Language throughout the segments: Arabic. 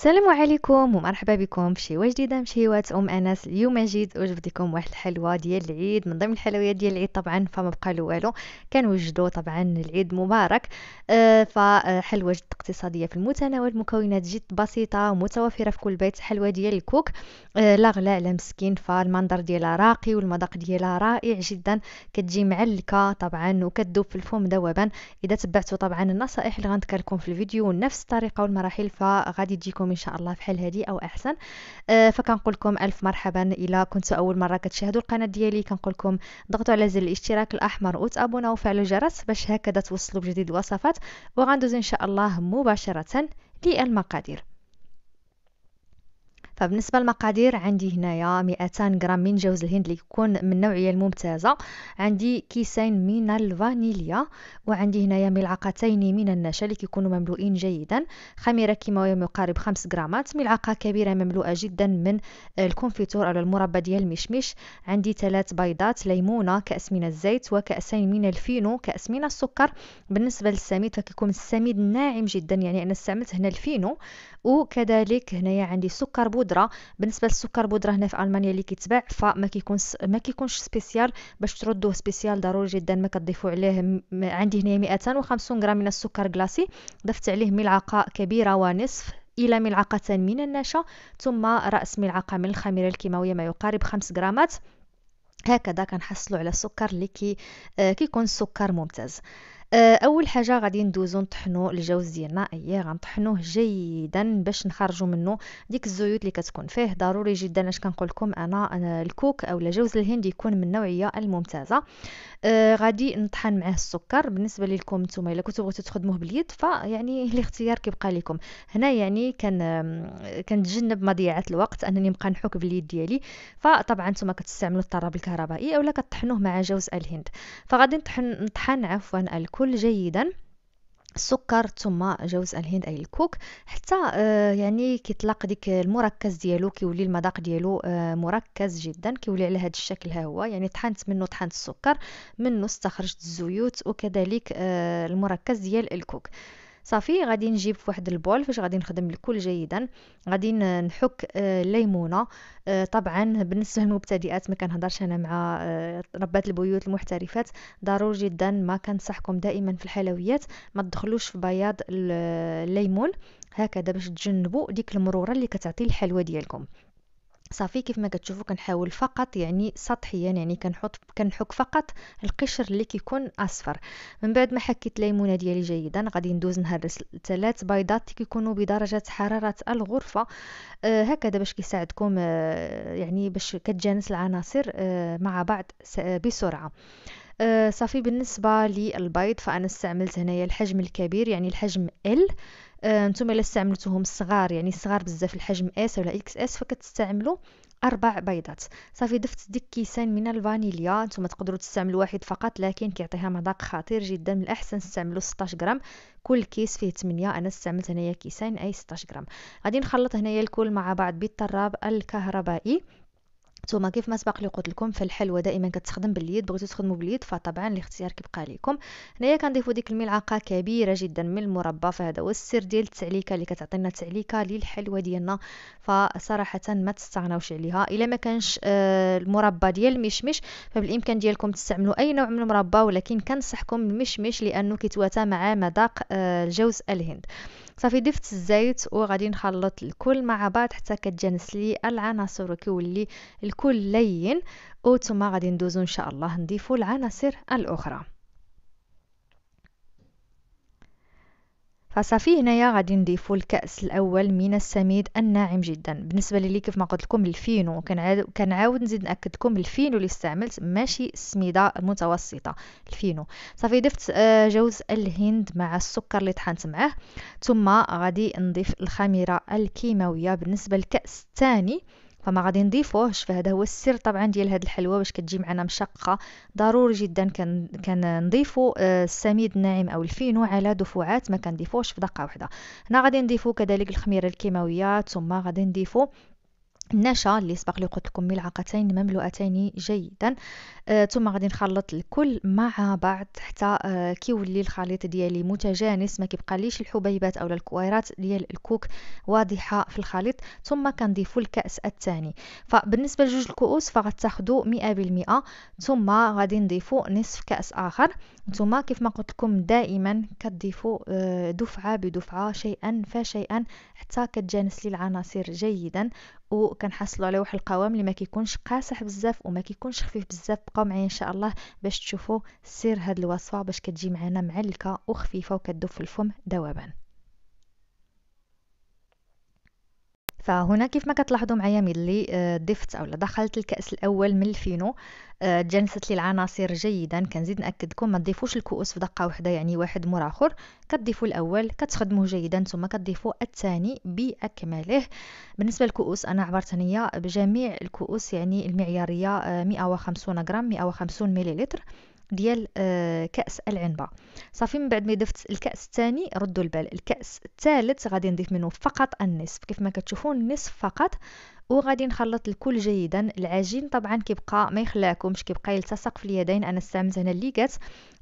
السلام عليكم ومرحبا بكم في شيوه جديده من شيوات ام انس اليوم جيت وجبت لكم واحد الحلوه ديال العيد من ضمن الحلويات ديال العيد طبعا فما بقى له والو كنوجدوا طبعا العيد مبارك آه، فحلوه جد اقتصاديه في المتناول مكونات جد بسيطه ومتوفره في كل بيت حلوه ديال الكوك آه لا غلاء على مسكين فالمنظر ديالها راقي والمذاق ديالها رائع جدا كتجي معلكه طبعا وكتذوب في الفم ذوبا اذا تبعتوا طبعا النصائح اللي غنذكر لكم في الفيديو نفس الطريقه والمراحل فغادي تجيكم اليوم ان شاء الله بحال هذه او احسن أه فكنقول لكم الف مرحبا الى كنتوا اول مره كتشاهدوا القناه ديالي كنقول لكم ضغطوا على زر الاشتراك الاحمر وتابوناو وفعلوا الجرس باش هكذا توصلوا بجديد الوصفات وغندوز ان شاء الله مباشره للمقادير فبالنسبه للمقادير عندي هنايا 200 غرام من جوز الهند اللي يكون من النوعيه الممتازه عندي كيسين من الفانيليا وعندي هنايا ملعقتين من النشا اللي كيكونوا مملوئين جيدا خميره كيماويه ما يقارب 5 غرامات ملعقه كبيره مملوءه جدا من الكونفيتور او المربى ديال المشمش عندي ثلاث بيضات ليمونه كاس من الزيت وكاسين من الفينو كاس من السكر بالنسبه للسميد فكيكون السميد ناعم جدا يعني انا استعملت هنا الفينو وكذلك هنايا عندي سكر بودره بالنسبه للسكر بودره هنا في المانيا اللي كيتباع فما كيكونش ما كيكونش سبيسيال باش تردوه سبيسيال ضروري جدا ما كتضيفوا عليه عندي هنايا 250 غرام من السكر غلاسي ضفت عليه ملعقه كبيره ونصف الى ملعقتين من النشا ثم راس ملعقه من الخميره الكيماويه ما يقارب 5 غرامات هكذا كنحصلوا على السكر اللي كي آه كيكون سكر ممتاز آه، اول حاجه غادي ندوزو نطحنو الجوز ديالنا اييه غنطحنوه جيدا باش نخرجو منه ديك الزيوت اللي كتكون فيه ضروري جدا اش كنقول لكم انا, الكوك او الجوز الهندي يكون من النوعيه الممتازه آه غادي نطحن معاه السكر بالنسبه لكم نتوما الا كنتو بغيتو تخدموه باليد فيعني الاختيار كيبقى لكم هنا يعني كان كنتجنب مضيعه الوقت انني نبقى نحك باليد ديالي فطبعا نتوما كتستعملوا الطراب الكهربائي اولا كطحنوه مع جوز الهند فغادي نطحن نطحن عفوا الكوك الكل جيدا السكر ثم جوز الهند اي الكوك حتى آه يعني كيطلق ديك المركز ديالو كيولي المذاق ديالو آه مركز جدا كيولي على هذا الشكل ها هو يعني طحنت منه طحنت السكر منه استخرجت الزيوت وكذلك آه المركز ديال الكوك صافي غادي نجيب في واحد البول فاش غادي نخدم الكل جيدا غادي نحك الليمونه آه، آه، طبعا بالنسبه للمبتدئات ما كنهضرش انا مع آه، ربات البيوت المحترفات ضروري جدا ما كنصحكم دائما في الحلويات ما تدخلوش في بياض الليمون هكذا باش تجنبوا ديك المروره اللي كتعطي الحلوى ديالكم صافي كيف ما كتشوفوا كنحاول فقط يعني سطحيا يعني كنحط كنحك فقط القشر اللي كيكون اصفر من بعد ما حكيت الليمونه ديالي جيدا غادي ندوز نهرس ثلاث بيضات كيكونوا بدرجه حراره الغرفه آه هكذا باش كيساعدكم آه يعني باش كتجانس العناصر آه مع بعض آه، بسرعه آه صافي بالنسبه للبيض فانا استعملت هنايا الحجم الكبير يعني الحجم ال آه، نتوما الا استعملتوهم صغار يعني صغار بزاف الحجم اس ولا اكس اس فكتستعملوا اربع بيضات صافي ضفت ديك كيسان من الفانيليا نتوما تقدروا تستعملوا واحد فقط لكن كيعطيها مذاق خطير جدا من الاحسن تستعملوا 16 غرام كل كيس فيه 8 انا استعملت هنايا كيسان اي 16 غرام غادي نخلط هنايا الكل مع بعض بالطراب الكهربائي نتوما كيف ما سبق لي قلت لكم في الحلوى دائما كتخدم باليد بغيتو تخدموا باليد فطبعا الاختيار كيبقى ليكم هنايا كنضيفوا ديك الملعقه كبيره جدا من المربى فهذا هو السر ديال التعليكه اللي كتعطينا تعليكه للحلوى ديالنا فصراحه ما تستغناوش عليها الا ما كانش آه، المربى ديال المشمش فبالامكان ديالكم تستعملوا اي نوع من المربى ولكن كنصحكم المشمش لانه كيتواتى مع مذاق آه، جوز الهند صافي ضفت الزيت وغادي نخلط الكل مع بعض حتى كتجانس لي العناصر وكيولي الكل لين وثم غادي ندوزو ان شاء الله نضيفو العناصر الاخرى فصافي هنايا غادي نضيفو الكاس الاول من السميد الناعم جدا بالنسبه لي كيف ما قلت لكم الفينو كنعاود نزيد ناكد لكم الفينو اللي استعملت ماشي السميده المتوسطه الفينو صافي ضفت آه، جوز الهند مع السكر اللي طحنت معاه ثم غادي نضيف الخميره الكيماويه بالنسبه للكاس الثاني فما غادي نضيفوهش فهذا هو السر طبعا ديال هاد الحلوى باش كتجي معنا مشقه ضروري جدا كان كنضيفوا آه، السميد الناعم او الفينو على دفوعات ما كنضيفوش في دقه واحده هنا غادي نضيفو كذلك الخميره الكيماويه ثم غادي نضيفو النشا اللي سبق لي قلت لكم ملعقتين مملوءتين جيدا آه ثم غادي نخلط الكل مع بعض حتى آه كيولي الخليط ديالي متجانس ما ليش الحبيبات او الكويرات ديال الكوك واضحه في الخليط ثم كنضيفوا الكاس الثاني فبالنسبه لجوج الكؤوس فغتاخذوا 100% ثم غادي نضيفوا نصف كاس اخر ثم كيف ما قلت لكم دائما كتضيفوا آه دفعه بدفعه شيئا فشيئا حتى كتجانس لي العناصر جيدا و وكنحصلوا على واحد القوام اللي ما كيكونش قاسح بزاف وما كيكونش خفيف بزاف بقاو معايا ان شاء الله باش تشوفوا سر هاد الوصفه باش كتجي معنا معلكه وخفيفه وكتذوب في الفم ذوبان فهنا كيف ما كتلاحظوا معايا ملي آه، ضفت او دخلت الكاس الاول من الفينو تجانست آه، لي العناصر جيدا كنزيد ناكدكم ما تضيفوش الكؤوس في دقه واحده يعني واحد مور اخر كتضيفوا الاول كتخدموه جيدا ثم كتضيفوا الثاني باكمله بالنسبه للكؤوس انا عبرت هنايا بجميع الكؤوس يعني المعياريه 150 آه، غرام 150 مليلتر ديال آه، كاس العنبه صافي من بعد ما ضفت الكاس الثاني ردوا البال الكاس الثالث غادي نضيف منه فقط النصف كيف ما كتشوفون النصف فقط وغادي نخلط الكل جيدا العجين طبعا كيبقى ما يخلاكمش كيبقى يلتصق في اليدين انا استعملت هنا الليغات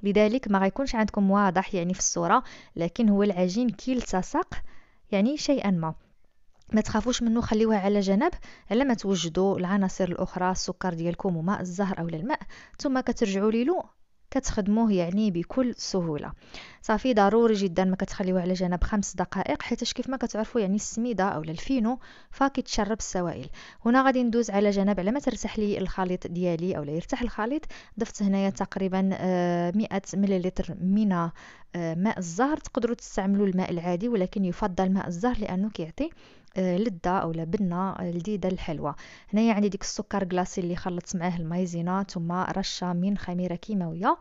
لذلك ما غيكونش عندكم واضح يعني في الصوره لكن هو العجين كيلتصق يعني شيئا ما ما تخافوش منه خليوها على جنب على ما توجدوا العناصر الاخرى السكر ديالكم وماء الزهر او الماء ثم كترجعوا ليلو كتخدموه يعني بكل سهولة صافي ضروري جدا ما كتخليوه على جنب خمس دقائق حيتاش كيف ما كتعرفوا يعني السميده اولا الفينو فكيتشرب السوائل هنا غادي ندوز على جنب على ما ترتاح لي الخليط ديالي اولا يرتاح الخليط ضفت هنايا تقريبا 100 آه، مليلتر من آه، ماء الزهر تقدروا تستعملوا الماء العادي ولكن يفضل ماء الزهر لانه كيعطي آه، لذة أو بنة لذيذة الحلوة هنايا عندي ديك السكر غلاسي اللي خلطت معاه المايزينا ثم رشة من خميرة كيماوية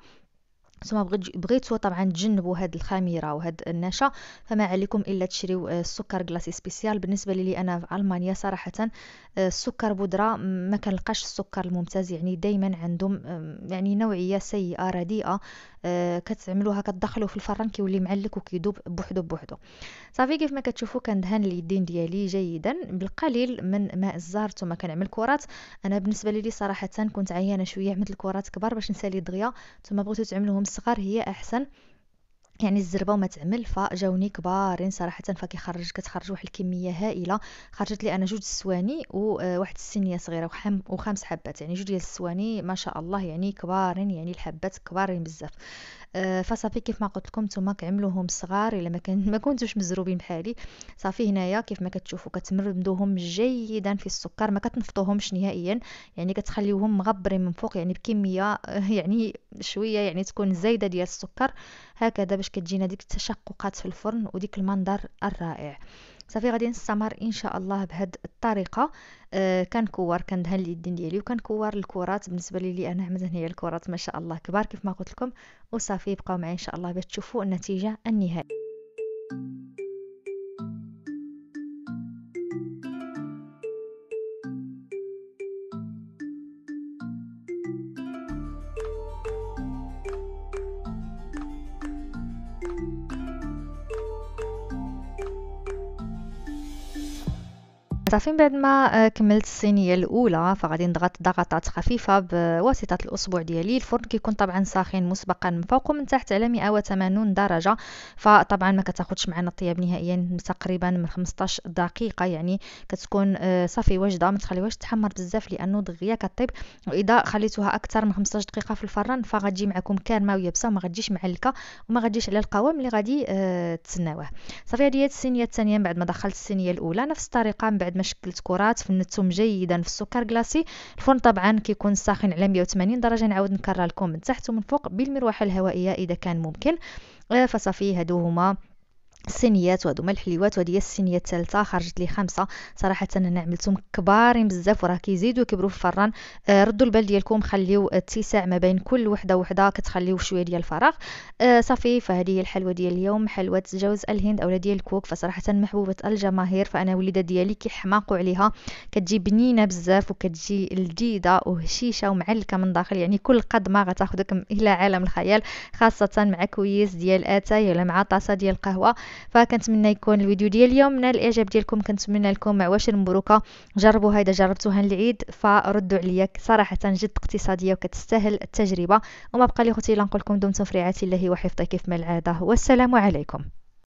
ثم بغيتو طبعا تجنبوا هاد الخميره وهاد النشا فما عليكم الا تشريو آه، السكر كلاصي سبيسيال بالنسبه لي انا في المانيا صراحه آه، السكر بودره ما كنلقاش السكر الممتاز يعني دائما عندهم يعني نوعيه سيئه رديئه آه، كتعملوها كتدخلوه في الفران كيولي معلك وكيذوب بوحدو بوحدو صافي كيف ما كتشوفوا كندهن اليدين ديالي جيدا بالقليل من ماء الزهر ثم كنعمل كرات انا بالنسبه لي صراحه كنت عيانه شويه عملت الكرات كبار باش نسالي دغيا ثم بغيتو تعملوهم صغار هي احسن يعني الزربه وما تعمل فجاوني كبارين صراحه فكيخرج كتخرج واحد الكميه هائله خرجت لي انا جوج السواني وواحد آه، السنيه صغيره وحم وخمس حبات يعني جوج ديال السواني ما شاء الله يعني كبارين يعني الحبات كبارين بزاف آه، فصافي كيف ما قلت لكم نتوما كعملوهم صغار الا ما كان ما كنتوش مزروبين بحالي صافي هنايا كيف ما كتشوفوا كتمردوهم جيدا في السكر ما كتنفطوهمش نهائيا يعني كتخليوهم مغبرين من فوق يعني بكميه آه، يعني شويه يعني تكون زايده ديال السكر هكذا باش كتجينا ديك التشققات في الفرن وديك المنظر الرائع صافي غادي نستمر ان شاء الله بهاد الطريقه آه كنكور كندهن اليدين ديالي وكنكور الكرات بالنسبه لي, انا عملت هي الكرات ما شاء الله كبار كيف ما قلت لكم وصافي بقاو معايا ان شاء الله باش تشوفوا النتيجه النهائيه صافي بعد ما آه، كملت الصينيه الاولى فغادي نضغط ضغطات خفيفه بواسطه الاصبع ديالي الفرن كيكون طبعا ساخن مسبقا من فوق ومن تحت على 180 درجه فطبعا ما كتاخذش معنا الطياب نهائيا تقريبا من 15 دقيقه يعني كتكون آه، صافي واجده ما تخليوهاش تحمر بزاف لانه دغيا كطيب واذا خليتوها اكثر من 15 دقيقه في الفرن فغتجي معكم كارمه ويابسه وما غتجيش معلكه وما غتجيش على القوام اللي غادي آه، تسناوه صافي هذه هي الصينيه الثانيه من بعد ما دخلت الصينيه الاولى نفس الطريقه من بعد بعد ما شكلت كرات فنتهم جيدا في السكر كلاصي الفرن طبعا كيكون ساخن على 180 درجه نعاود نكرر لكم من تحت ومن فوق بالمروحه الهوائيه اذا كان ممكن آه، فصافي هادو هما الصينيات وهادو هما الحليوات وهادي هي الصينيه الثالثه خرجت لي خمسه صراحه انا عملتهم كبارين بزاف وراه كيزيدوا كيبروا في الفران آه ردوا البال ديالكم خليو اتساع ما بين كل وحده وحده كتخليو شويه ديال الفراغ آه صافي فهذه هي الحلوه ديال اليوم حلوه جوز الهند اولا ديال الكوك فصراحه محبوبه الجماهير فانا وليده ديالي كيحماقوا عليها كتجي بنينه بزاف وكتجي لذيذه وهشيشه ومعلكه من داخل يعني كل قدمه غتاخذك الى عالم الخيال خاصه مع كويس ديال اتاي ولا مع طاسه ديال القهوه فكنتمنى يكون الفيديو ديال اليوم نال الاعجاب ديالكم كنتمنى لكم معواشر مبروكه جربوا هيدا جربتوها العيد فردوا عليا صراحه جد اقتصاديه وكتستاهل التجربه وما بقى لي خوتي الا نقول لكم دمتم في رعايه الله وحفظه كيف ما العاده والسلام عليكم